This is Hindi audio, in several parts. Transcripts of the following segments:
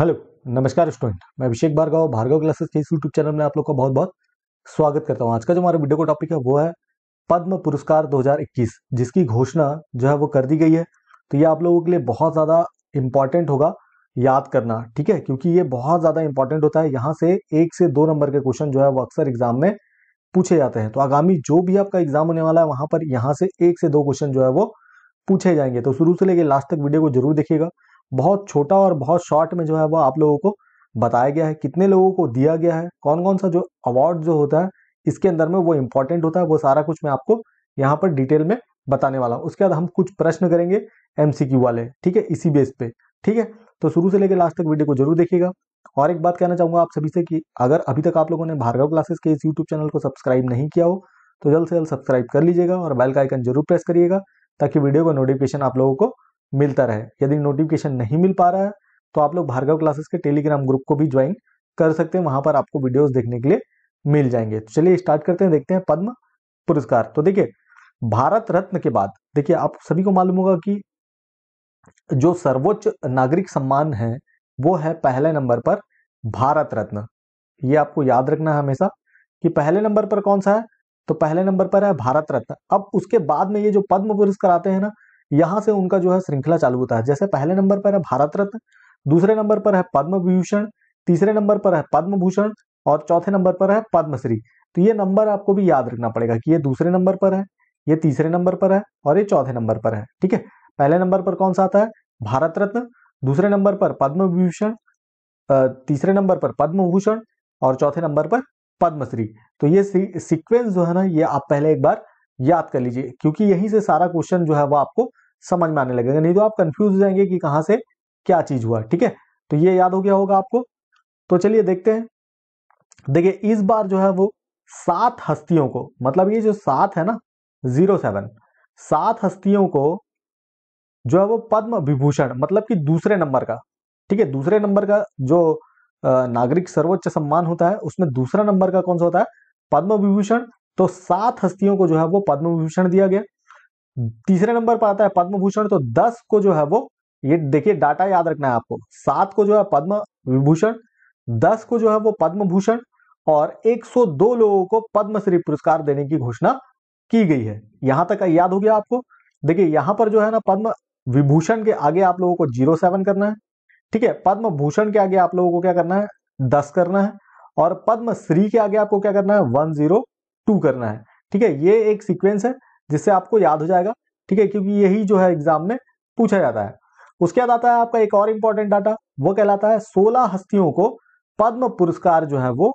हेलो नमस्कार स्टूडेंट मैं अभिषेक भार्गव भार्गव क्लासेस के इस यूट्यूब चैनल में आप लोग का बहुत बहुत स्वागत करता हूं आज का जो हमारा वीडियो का टॉपिक है वो है पद्म पुरस्कार 2021 जिसकी घोषणा जो है वो कर दी गई है तो ये आप लोगों के लिए बहुत ज़्यादा इम्पॉर्टेंट होगा याद करना ठीक है क्योंकि ये बहुत ज़्यादा इंपॉर्टेंट होता है यहाँ से एक से दो नंबर के क्वेश्चन जो है वो अक्सर एग्जाम में पूछे जाते हैं तो आगामी जो भी आपका एग्जाम होने वाला है वहाँ पर यहाँ से एक से दो क्वेश्चन जो है वो पूछे जाएंगे तो शुरू से लेकर लास्ट तक वीडियो को जरूर देखिएगा बहुत छोटा और बहुत शॉर्ट में जो है वो आप लोगों को बताया गया है कितने लोगों को दिया गया है कौन कौन सा जो अवार्ड जो होता है इसके अंदर में वो इम्पोर्टेंट होता है वो सारा कुछ मैं आपको यहाँ पर डिटेल में बताने वाला हूँ उसके बाद हम कुछ प्रश्न करेंगे एमसीक्यू वाले ठीक है इसी बेस पे ठीक है तो शुरू से लेकर लास्ट तक वीडियो को जरूर देखिएगा और एक बात कहना चाहूँगा आप सभी से कि अगर अभी तक आप लोगों ने भार्गव क्लासेस के इस यूट्यूब चैनल को सब्सक्राइब नहीं किया हो तो जल्द से जल्द सब्सक्राइब कर लीजिएगा और बेल का आइकन जरूर प्रेस करिएगा ताकि वीडियो का नोटिफिकेशन आप लोगों को मिलता रहे यदि नोटिफिकेशन नहीं मिल पा रहा है तो आप लोग भार्गव क्लासेस के टेलीग्राम ग्रुप को भी ज्वाइन कर सकते हैं वहां पर आपको वीडियोस देखने के लिए मिल जाएंगे तो चलिए स्टार्ट करते हैं देखते हैं पद्म पुरस्कार तो देखिए भारत रत्न के बाद देखिए आप सभी को मालूम होगा कि जो सर्वोच्च नागरिक सम्मान है वो है पहले नंबर पर भारत रत्न ये आपको याद रखना है हमेशा कि पहले नंबर पर कौन सा है तो पहले नंबर पर है भारत रत्न अब उसके बाद में ये जो पद्म पुरस्कार आते हैं ना यहां से उनका जो है श्रृंखला चालू होता है जैसे पहले नंबर पर है भारत रत्न दूसरे नंबर पर है पद्म विभूषण तीसरे नंबर पर है पद्म भूषण और चौथे नंबर पर है पद्मश्री तो ये नंबर आपको भी याद रखना पड़ेगा कि ये दूसरे नंबर पर है ये तीसरे नंबर पर है और ये चौथे नंबर पर है ठीक है पहले नंबर पर कौन सा आता है भारत रत्न दूसरे नंबर पर पद्म विभूषण तीसरे नंबर पर पद्म भूषण और चौथे नंबर पर पद्मश्री तो ये सीक्वेंस जो है ना ये आप पहले एक बार याद कर लीजिए क्योंकि यहीं से सारा क्वेश्चन जो है वो आपको समझ में आने लगेगा नहीं तो आप कंफ्यूज हो जाएंगे कि कहाँ से क्या चीज हुआ ठीक है तो ये याद हो गया होगा आपको तो चलिए देखते हैं देखिए इस बार जो है वो सात हस्तियों को मतलब ये जो सात है ना जीरो सेवन सात हस्तियों को जो है वो पद्म विभूषण मतलब कि दूसरे नंबर का ठीक है दूसरे नंबर का जो नागरिक सर्वोच्च सम्मान होता है उसमें दूसरा नंबर का कौन सा होता है पद्म विभूषण तो सात हस्तियों को जो है वो पद्म भूषण दिया गया तीसरे नंबर पर आता है पद्म भूषण तो दस को जो है वो ये देखिए डाटा याद रखना है आपको सात को जो है पद्म विभूषण दस को जो है वो पद्म भूषण और 102 लोगों को पद्मश्री पुरस्कार देने की घोषणा की गई है यहां तक याद हो गया आपको देखिए यहां पर जो है ना पद्म विभूषण के आगे आप लोगों को जीरो सेवन करना है ठीक है पद्म भूषण के आगे आप लोगों को क्या करना है दस करना है और पद्मश्री के आगे आपको क्या करना है वन जीरो टू करना है ठीक है ये एक सीक्वेंस है जिससे आपको याद हो जाएगा ठीक है क्योंकि यही जो है एग्जाम में पूछा जाता है उसके बाद आता है आपका एक और इंपॉर्टेंट डाटा वो कहलाता है सोलह हस्तियों को पद्म पुरस्कार जो है वो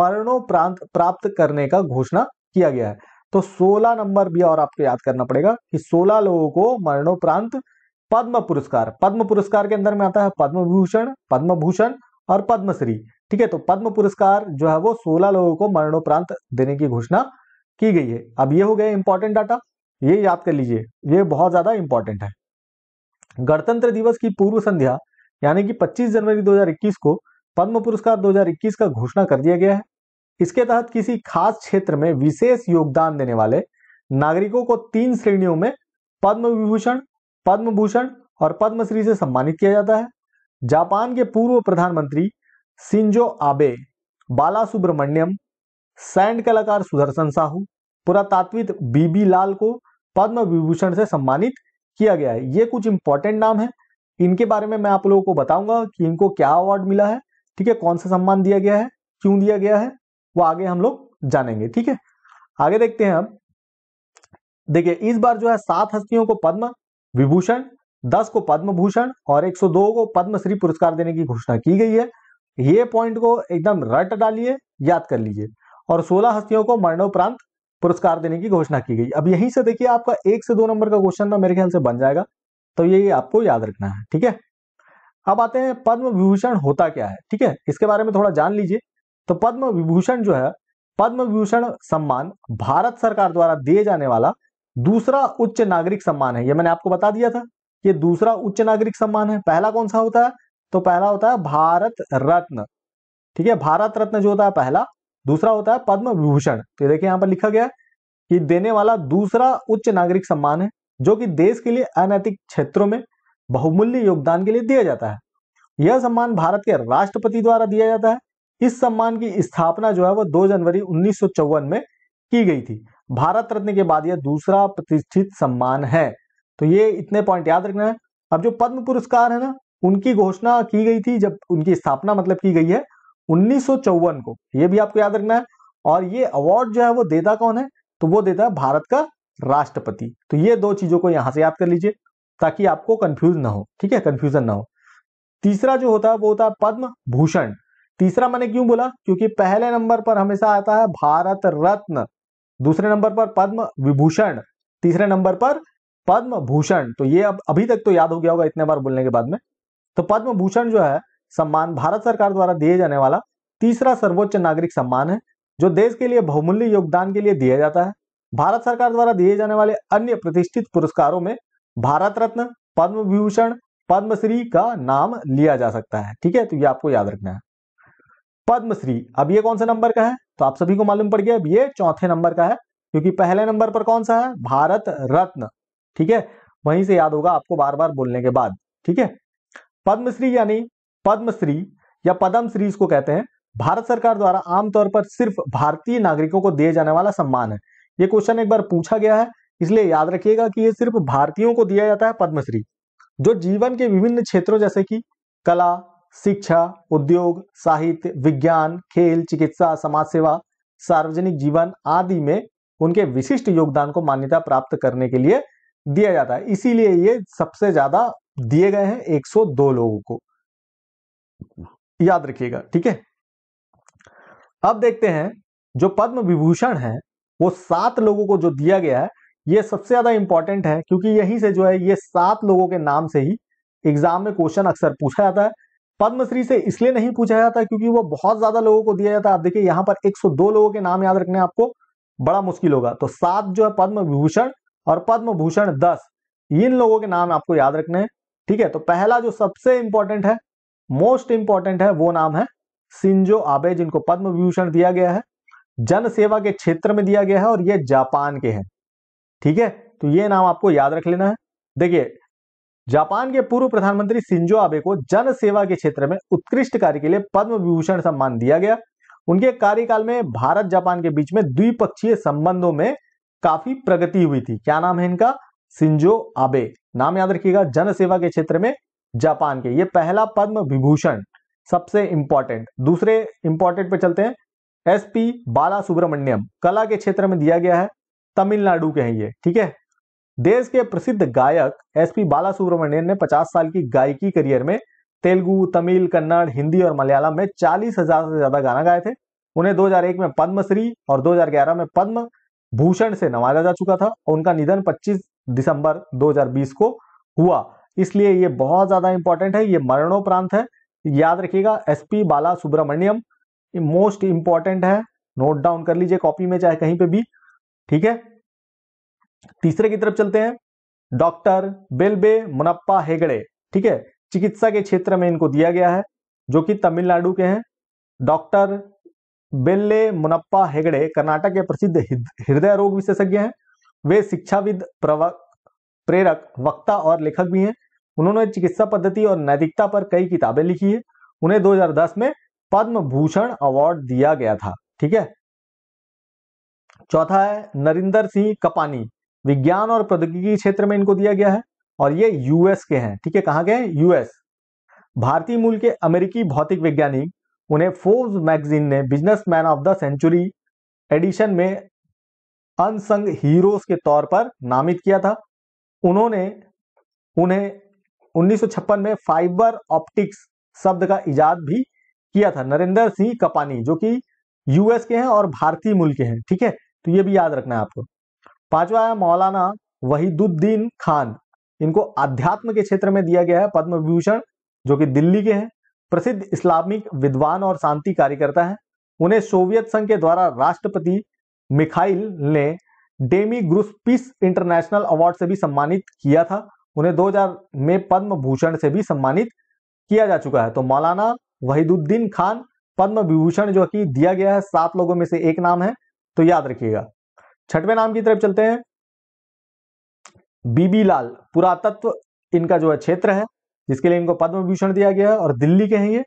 मरणोप्रांत प्राप्त करने का घोषणा किया गया है तो 16 नंबर भी और आपको याद करना पड़ेगा कि 16 लोगों को मरणोप्रांत पद्म पुरस्कार पद्म पुरस्कार के अंदर में आता है पद्म भूषण पद्म भूषण और पद्मश्री ठीक है तो पद्म पुरस्कार जो है वो सोलह लोगों को मरणोपरांत देने की घोषणा की गई है अब ये हो गया इंपॉर्टेंट डाटा ये याद कर लीजिए ये बहुत ज्यादा इंपॉर्टेंट है गणतंत्र दिवस की पूर्व संध्या यानी कि 25 जनवरी 2021 को पद्म पुरस्कार 2021 का घोषणा कर दिया गया है इसके तहत किसी खास क्षेत्र में विशेष योगदान देने वाले नागरिकों को तीन श्रेणियों में पद्म विभूषण पद्म भूषण और पद्मश्री से सम्मानित किया जाता है जापान के पूर्व प्रधानमंत्री सिंजो आबे बाला सुब्रमण्यम सैंड कलाकार सुदर्शन साहू पुरातात्विक बीबी लाल को पद्म विभूषण से सम्मानित किया गया है ये कुछ इंपॉर्टेंट नाम है इनके बारे में मैं आप लोगों को बताऊंगा कि इनको क्या अवार्ड मिला है ठीक है कौन सा सम्मान दिया गया है क्यों दिया गया है वो आगे हम लोग जानेंगे ठीक है आगे देखते हैं हम देखिए इस बार जो है सात हस्तियों को पद्म विभूषण दस को पद्म भूषण और एक को पद्मश्री पुरस्कार देने की घोषणा की गई है ये पॉइंट को एकदम रट डालिए याद कर लीजिए और सोलह हस्तियों को मरणोपरांत पुरस्कार देने की घोषणा की गई अब यहीं से देखिए आपका एक से दो नंबर का क्वेश्चन ना मेरे ख्याल से बन जाएगा तो ये आपको याद रखना है ठीक है अब आते हैं पद्म विभूषण होता क्या है ठीक है इसके बारे में थोड़ा जान लीजिए तो पद्म विभूषण जो है पद्म विभूषण सम्मान भारत सरकार द्वारा दिए जाने वाला दूसरा उच्च नागरिक सम्मान है यह मैंने आपको बता दिया था ये दूसरा उच्च नागरिक सम्मान है पहला कौन सा होता है तो पहला होता है भारत रत्न ठीक है भारत रत्न जो होता है पहला दूसरा होता है पद्म विभूषण तो देखिए यहाँ पर लिखा गया कि देने वाला दूसरा उच्च नागरिक सम्मान है जो कि देश के लिए अनैतिक क्षेत्रों में बहुमूल्य योगदान के लिए दिया जाता है यह सम्मान भारत के राष्ट्रपति द्वारा दिया जाता है इस सम्मान की स्थापना जो है वह 2 जनवरी उन्नीस में की गई थी भारत रत्न के बाद यह दूसरा प्रतिष्ठित सम्मान है तो ये इतने पॉइंट याद रखना है अब जो पद्म पुरस्कार है ना उनकी घोषणा की गई थी जब उनकी स्थापना मतलब की गई है उन्नीस को ये भी आपको याद रखना है और ये अवार्ड जो है वो देता कौन है तो वो देता है भारत का राष्ट्रपति तो ये दो चीजों को यहां से याद कर लीजिए ताकि आपको कंफ्यूज ना हो ठीक है कंफ्यूजन ना हो तीसरा जो होता है वो होता है पद्म भूषण तीसरा मैंने क्यों बोला क्योंकि पहले नंबर पर हमेशा आता है भारत रत्न दूसरे नंबर पर पद्म विभूषण तीसरे नंबर पर पद्म भूषण तो ये अब अभी तक तो याद हो गया होगा इतने बार बोलने के बाद में तो पद्म भूषण जो है सम्मान भारत सरकार द्वारा दिए जाने वाला तीसरा सर्वोच्च नागरिक सम्मान है जो देश के लिए बहुमूल्य योगदान के लिए दिया जाता है भारत सरकार द्वारा दिए जाने वाले अन्य प्रतिष्ठित पुरस्कारों में भारत रत्न पद्म विभूषण पद्मश्री का नाम लिया जा सकता है ठीक है तो ये आपको याद रखना है पद्मश्री अब ये कौन से नंबर का है तो आप सभी को मालूम पड़ गया अब ये चौथे नंबर का है क्योंकि पहले नंबर पर कौन सा है भारत रत्न ठीक है वहीं से याद होगा आपको बार बार बोलने के बाद ठीक है पद्मश्री यानी पद्मश्री या पद्मश्री श्री इसको कहते हैं भारत सरकार द्वारा आमतौर पर सिर्फ भारतीय नागरिकों को दिए जाने वाला सम्मान है ये क्वेश्चन एक बार पूछा गया है इसलिए याद रखिएगा कि ये सिर्फ भारतीयों को दिया जाता है पद्मश्री जो जीवन के विभिन्न क्षेत्रों जैसे कि कला शिक्षा उद्योग साहित्य विज्ञान खेल चिकित्सा समाज सेवा सार्वजनिक जीवन आदि में उनके विशिष्ट योगदान को मान्यता प्राप्त करने के लिए दिया जाता है इसीलिए ये सबसे ज्यादा दिए गए हैं 102 लोगों को याद रखिएगा ठीक है अब देखते हैं जो पद्म विभूषण है वो सात लोगों को जो दिया गया है ये सबसे ज्यादा इंपॉर्टेंट है क्योंकि यही से जो है ये सात लोगों के नाम से ही एग्जाम में क्वेश्चन अक्सर पूछा जाता है पद्मश्री से इसलिए नहीं पूछा जाता क्योंकि वो बहुत ज्यादा लोगों को दिया जाता है आप देखिए यहां पर 102 लोगों के नाम याद रखने आपको बड़ा मुश्किल होगा तो सात जो है पद्म विभूषण और पद्म भूषण दस इन लोगों के नाम आपको याद रखने हैं ठीक है तो पहला जो सबसे इंपॉर्टेंट है मोस्ट इंपॉर्टेंट है वो नाम है सिंजो आबे जिनको पद्म विभूषण दिया गया है जन सेवा के क्षेत्र में दिया गया है और ये जापान के हैं ठीक है तो ये नाम आपको याद रख लेना है देखिए जापान के पूर्व प्रधानमंत्री सिंजो आबे को जन सेवा के क्षेत्र में उत्कृष्ट कार्य के लिए पद्म विभूषण सम्मान दिया गया उनके कार्यकाल में भारत जापान के बीच में द्विपक्षीय संबंधों में काफी प्रगति हुई थी क्या नाम है इनका सिंजो आबे नाम याद रखिएगा जन सेवा के क्षेत्र में जापान के ये पहला पद्म विभूषण सबसे इंपॉर्टेंट दूसरे इंपॉर्टेंट पे चलते हैं एस पी बाला सुब्रमण्यम कला के क्षेत्र में दिया गया है तमिलनाडु के हैं ये ठीक है देश के प्रसिद्ध गायक एस पी बाला सुब्रमण्यम ने 50 साल की गायकी करियर में तेलुगु तमिल कन्नड़ हिंदी और मलयालम में चालीस हजार से ज्यादा गाना गाए थे उन्हें 2001 में पद्मश्री और 2011 में पद्म भूषण से नवाजा जा चुका था और उनका निधन दिसंबर 2020 को हुआ इसलिए ये बहुत ज्यादा इंपॉर्टेंट है ये मरणोपरांत है याद रखिएगा SP Balasubrahmanyam most important है नोट डाउन कर लीजिए कॉपी में चाहे कहीं पे भी ठीक है तीसरे की तरफ चलते हैं डॉक्टर बेलबे मुनप्पा हेगड़े ठीक है चिकित्सा के क्षेत्र में इनको दिया गया है जो कि तमिलनाडु के हैं डॉक्टर बेल्ले मुनप्पा हेगड़े कर्नाटक के प्रसिद्ध हृदय रोग विशेषज्ञ हैं वे शिक्षाविद प्रेरक वक्ता और लेखक भी हैं उन्होंने चिकित्सा पद्धति और नैतिकता पर कई किताबें लिखी है उन्हें 2010 में पद्म भूषण अवार्ड दिया गया था ठीक है चौथा है नरिंदर सिंह कपानी विज्ञान और प्रौद्योगिकी क्षेत्र में इनको दिया गया है और ये यूएस के हैं ठीक है कहा गए हैं यूएस भारतीय मूल के अमेरिकी भौतिक वैज्ञानिक उन्हें फोर्स मैगजीन ने man of the century edition में अनसंग हीरोज के तौर पर नामित किया था उन्होंने उन्हें 1956 में फाइबर ऑप्टिक्स शब्द का इजाद भी किया था नरेंद्र सिंह कपानी जो कि यूएस के हैं और भारतीय मूल के हैं ठीक है तो ये भी याद रखना है आपको पांचवा है मौलाना वहीदुद्दीन खान इनको अध्यात्म के क्षेत्र में दिया गया है पद्म विभूषण जो कि दिल्ली के हैं प्रसिद्ध इस्लामिक विद्वान और शांति कार्यकर्ता है उन्हें सोवियत संघ के द्वारा राष्ट्रपति मिखाइल ने डेमी ग्रुस्पिस इंटरनेशनल अवार्ड से भी सम्मानित किया था उन्हें 2000 में पद्म भूषण से भी सम्मानित किया जा चुका है तो मौलाना वहीदुद्दीन खान पद्म विभूषण जो कि दिया गया है सात लोगों में से एक नाम है तो याद रखिएगा छठवें नाम की तरफ चलते हैं बीबी लाल पुरातत्व इनका जो है क्षेत्र है जिसके लिए इनको पद्म विभूषण दिया गया है और दिल्ली के हैं ये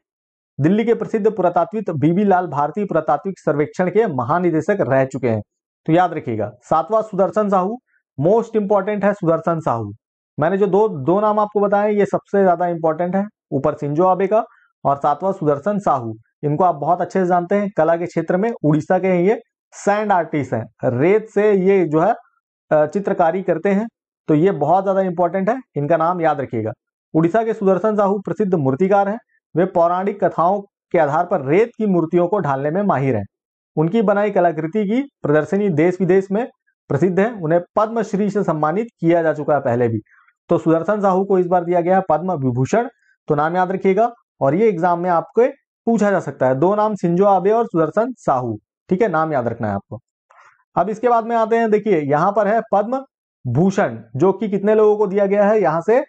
दिल्ली के प्रसिद्ध पुरातात्विक बीबी लाल भारतीय पुरातात्विक सर्वेक्षण के महानिदेशक रह चुके हैं तो याद रखिएगा सातवां सुदर्शन साहू मोस्ट इंपॉर्टेंट है सुदर्शन साहू मैंने जो दो दो नाम आपको बताए ये सबसे ज्यादा इंपॉर्टेंट है ऊपर सिंजो आबे का और सातवां सुदर्शन साहू इनको आप बहुत अच्छे से जानते हैं कला के क्षेत्र में उड़ीसा के हैं ये सैंड आर्टिस्ट हैं रेत से ये जो है चित्रकारी करते हैं तो ये बहुत ज्यादा इंपॉर्टेंट है इनका नाम याद रखिएगा उड़ीसा के सुदर्शन साहू प्रसिद्ध मूर्तिकार हैं वे पौराणिक कथाओं के आधार पर रेत की मूर्तियों को ढालने में माहिर हैं उनकी बनाई कलाकृति की प्रदर्शनी देश विदेश में प्रसिद्ध है उन्हें पद्मश्री से सम्मानित किया जा चुका है पहले भी तो सुदर्शन साहू को इस बार दिया गया है पद्म विभूषण तो नाम याद रखिएगा और ये एग्जाम में आपको पूछा जा सकता है दो नाम सिंजो आबे और सुदर्शन साहू ठीक है नाम याद रखना है आपको अब इसके बाद में आते हैं देखिए यहां पर है पद्म भूषण जो कि कितने लोगों को दिया गया है यहां से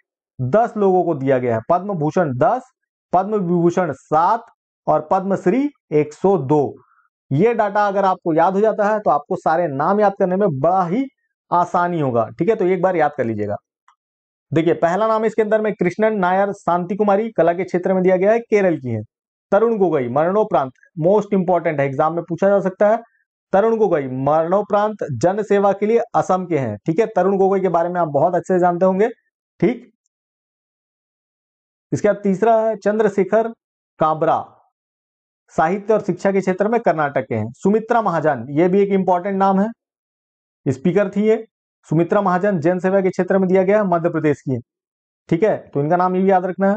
दस लोगों को दिया गया है पद्म भूषण दस पद्म विभूषण सात और पद्मश्री एक सौ दो ये डाटा अगर आपको याद हो जाता है तो आपको सारे नाम याद करने में बड़ा ही आसानी होगा ठीक है तो एक बार याद कर लीजिएगा देखिए पहला नाम इसके अंदर में कृष्णन नायर शांति कुमारी कला के क्षेत्र में दिया गया है केरल की है तरुण गोगई मरणोप्रांत मोस्ट इंपॉर्टेंट है एग्जाम में पूछा जा सकता है तरुण गोगई मरणोप्रांत जन सेवा के लिए असम के हैं ठीक है तरुण गोगोई के बारे में आप बहुत अच्छे से जानते होंगे ठीक इसके बाद तीसरा है चंद्रशेखर काबरा साहित्य और शिक्षा के क्षेत्र में कर्नाटक के हैं सुमित्रा महाजन ये भी एक इंपॉर्टेंट नाम है स्पीकर थी ये सुमित्रा महाजन जन सेवा के क्षेत्र में दिया गया मध्य प्रदेश की ठीक है तो इनका नाम ये भी याद रखना है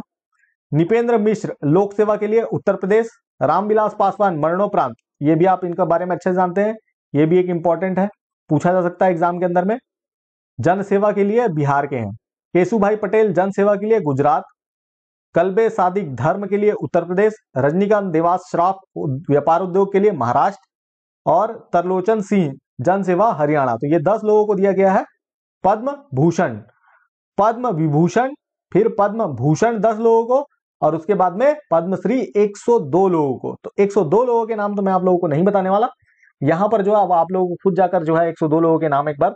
निपेंद्र मिश्र लोक सेवा के लिए उत्तर प्रदेश रामविलास पासवान मरणोप्रांत ये भी आप इनका बारे में अच्छे से जानते हैं ये भी एक इंपॉर्टेंट है पूछा जा सकता है एग्जाम के अंदर में जन सेवा के लिए बिहार के हैं केशुभाई पटेल जन सेवा के लिए गुजरात कल्बे सादिक धर्म के लिए उत्तर प्रदेश रजनीकांत देवास श्राफ व्यापार उद्योग के लिए महाराष्ट्र और तरलोचन सिंह जनसेवा हरियाणा तो ये दस लोगों को दिया गया है पद्म भूषण पद्म विभूषण फिर पद्म भूषण दस लोगों को और उसके बाद में पद्मश्री 102 लोगों को तो 102 लोगों के नाम तो मैं आप लोगों को नहीं बताने वाला यहां पर जो है अब आप लोगों को खुद जाकर जो है 102 लोगों के नाम एक बार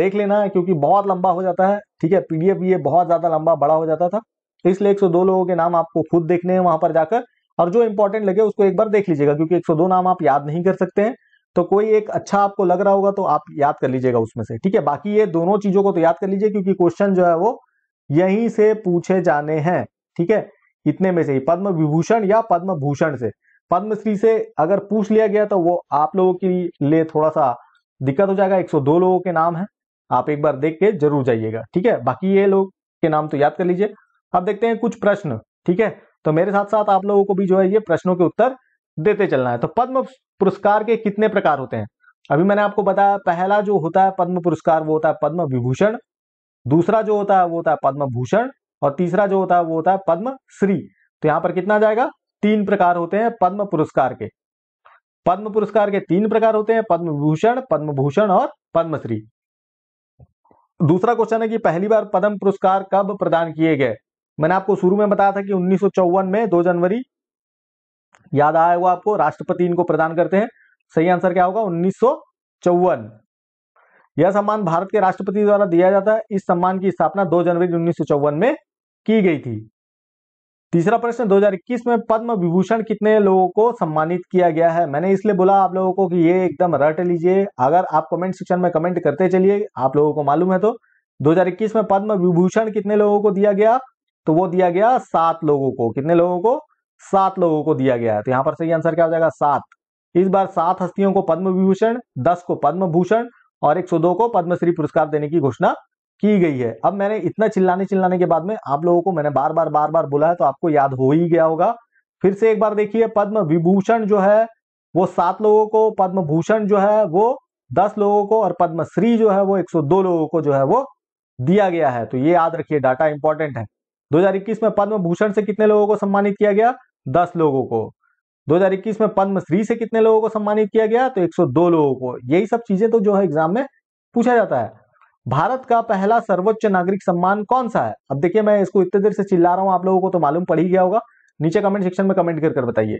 देख लेना है क्योंकि बहुत लंबा हो जाता है ठीक है पीडीएफ ये बहुत ज्यादा लंबा बड़ा हो जाता था इसलिए 102 लोगों के नाम आपको खुद देखने हैं वहां पर जाकर और जो इंपॉर्टेंट लगे उसको एक बार देख लीजिएगा क्योंकि 102 नाम आप याद नहीं कर सकते हैं तो कोई एक अच्छा आपको लग रहा होगा तो आप याद कर लीजिएगा उसमें से ठीक है बाकी ये दोनों चीजों को तो याद कर लीजिए क्योंकि क्वेश्चन जो है वो यहीं से पूछे जाने हैं ठीक है इतने में से ही पद्म विभूषण या पद्म भूषण से पद्मश्री से अगर पूछ लिया गया तो वो आप लोगों के लिए थोड़ा सा दिक्कत हो जाएगा 102 लोगों के नाम है आप एक बार देख के जरूर जाइएगा ठीक है बाकी ये लोग के नाम तो याद कर लीजिए अब देखते हैं कुछ प्रश्न ठीक है तो मेरे साथ साथ आप लोगों को भी जो है ये प्रश्नों के उत्तर देते चलना है तो पद्म पुरस्कार के कितने प्रकार होते हैं अभी मैंने आपको बताया पहला जो होता है पद्म पुरस्कार वो होता है पद्म विभूषण दूसरा जो होता है वो होता है पद्म भूषण और तीसरा जो होता है वो होता है पद्म श्री तो यहां पर कितना जाएगा तीन प्रकार होते हैं पद्म पुरस्कार के पद्म पुरस्कार के तीन प्रकार होते हैं पद्म विभूषण पद्म भूषण और पद्मश्री दूसरा क्वेश्चन है कि पहली बार पद्म पुरस्कार कब प्रदान किए गए मैंने आपको शुरू में बताया था कि उन्नीस में दो जनवरी याद आया हुआ आपको राष्ट्रपति इनको प्रदान करते हैं सही आंसर क्या होगा उन्नीस यह सम्मान भारत के राष्ट्रपति द्वारा दिया जाता है इस सम्मान की स्थापना 2 जनवरी उन्नीस में की गई थी तीसरा प्रश्न 2021 में पद्म विभूषण कितने लोगों को सम्मानित किया गया है मैंने इसलिए बोला आप लोगों को कि ये एकदम रट लीजिए अगर आप कमेंट सेक्शन में कमेंट करते चलिए आप लोगों को मालूम है तो दो में पद्म विभूषण कितने लोगों को दिया गया तो वो दिया गया सात लोगों को कितने लोगों को सात लोगों को दिया गया है तो यहाँ पर सही आंसर क्या हो जाएगा सात इस बार सात हस्तियों को पद्म विभूषण दस को पद्म भूषण और एक सौ दो को पद्मश्री पुरस्कार देने की घोषणा की गई है अब मैंने इतना चिल्लाने चिल्लाने के बाद में आप लोगों को मैंने बार बार बार बार बोला है तो आपको याद हो ही गया होगा फिर से एक बार देखिए पद्म विभूषण जो है वो सात लोगों को पद्म भूषण जो है वो दस लोगों को और पद्मश्री जो है वो एक लोगों को जो है वो दिया गया है तो ये याद रखिए डाटा इंपॉर्टेंट है 2021 में पद्म भूषण से कितने लोगों को सम्मानित किया गया दस लोगों को 2021 में पद्मश्री से कितने लोगों को सम्मानित किया गया तो 102 लोगों को यही सब चीजें तो जो है एग्जाम में पूछा जाता है भारत का पहला सर्वोच्च नागरिक सम्मान कौन सा है अब देखिए मैं इसको इतने देर से चिल्ला रहा हूं आप लोगों को तो मालूम पड़ ही गया होगा नीचे कमेंट सेक्शन में कमेंट कर कर बताइए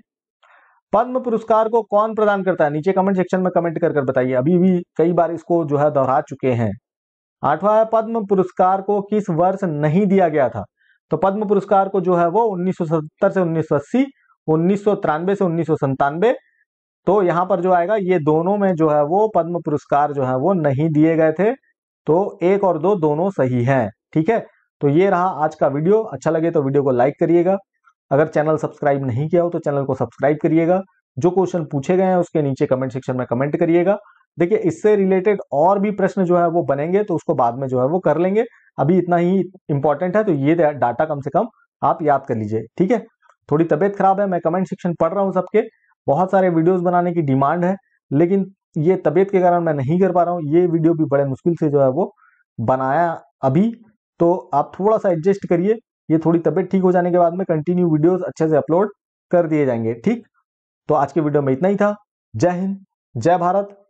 पद्म पुरस्कार को कौन प्रदान करता है नीचे कमेंट सेक्शन में कमेंट कर कर बताइए अभी भी कई बार इसको जो है दोहरा चुके हैं आठवां पद्म पुरस्कार को किस वर्ष नहीं दिया गया था तो पद्म पुरस्कार को जो है वो 1970 से 1980 सौ से उन्नीस तो यहाँ पर जो आएगा ये दोनों में जो है वो पद्म पुरस्कार जो है वो नहीं दिए गए थे तो एक और दो दोनों सही हैं ठीक है तो ये रहा आज का वीडियो अच्छा लगे तो वीडियो को लाइक करिएगा अगर चैनल सब्सक्राइब नहीं किया हो तो चैनल को सब्सक्राइब करिएगा जो क्वेश्चन पूछे गए हैं उसके नीचे कमेंट सेक्शन में कमेंट करिएगा देखिए इससे रिलेटेड और भी प्रश्न जो है वो बनेंगे तो उसको बाद में जो है वो कर लेंगे अभी इतना ही इंपॉर्टेंट है तो ये डाटा कम से कम आप याद कर लीजिए ठीक है थोड़ी तबीयत खराब है मैं कमेंट सेक्शन पढ़ रहा हूँ सबके बहुत सारे वीडियोस बनाने की डिमांड है लेकिन ये तबीयत के कारण मैं नहीं कर पा रहा हूँ ये वीडियो भी बड़े मुश्किल से जो है वो बनाया अभी तो आप थोड़ा सा एडजस्ट करिए ये थोड़ी तबीयत ठीक हो जाने के बाद में कंटिन्यू वीडियो अच्छे से अपलोड कर दिए जाएंगे ठीक तो आज के वीडियो में इतना ही था जय हिंद जय भारत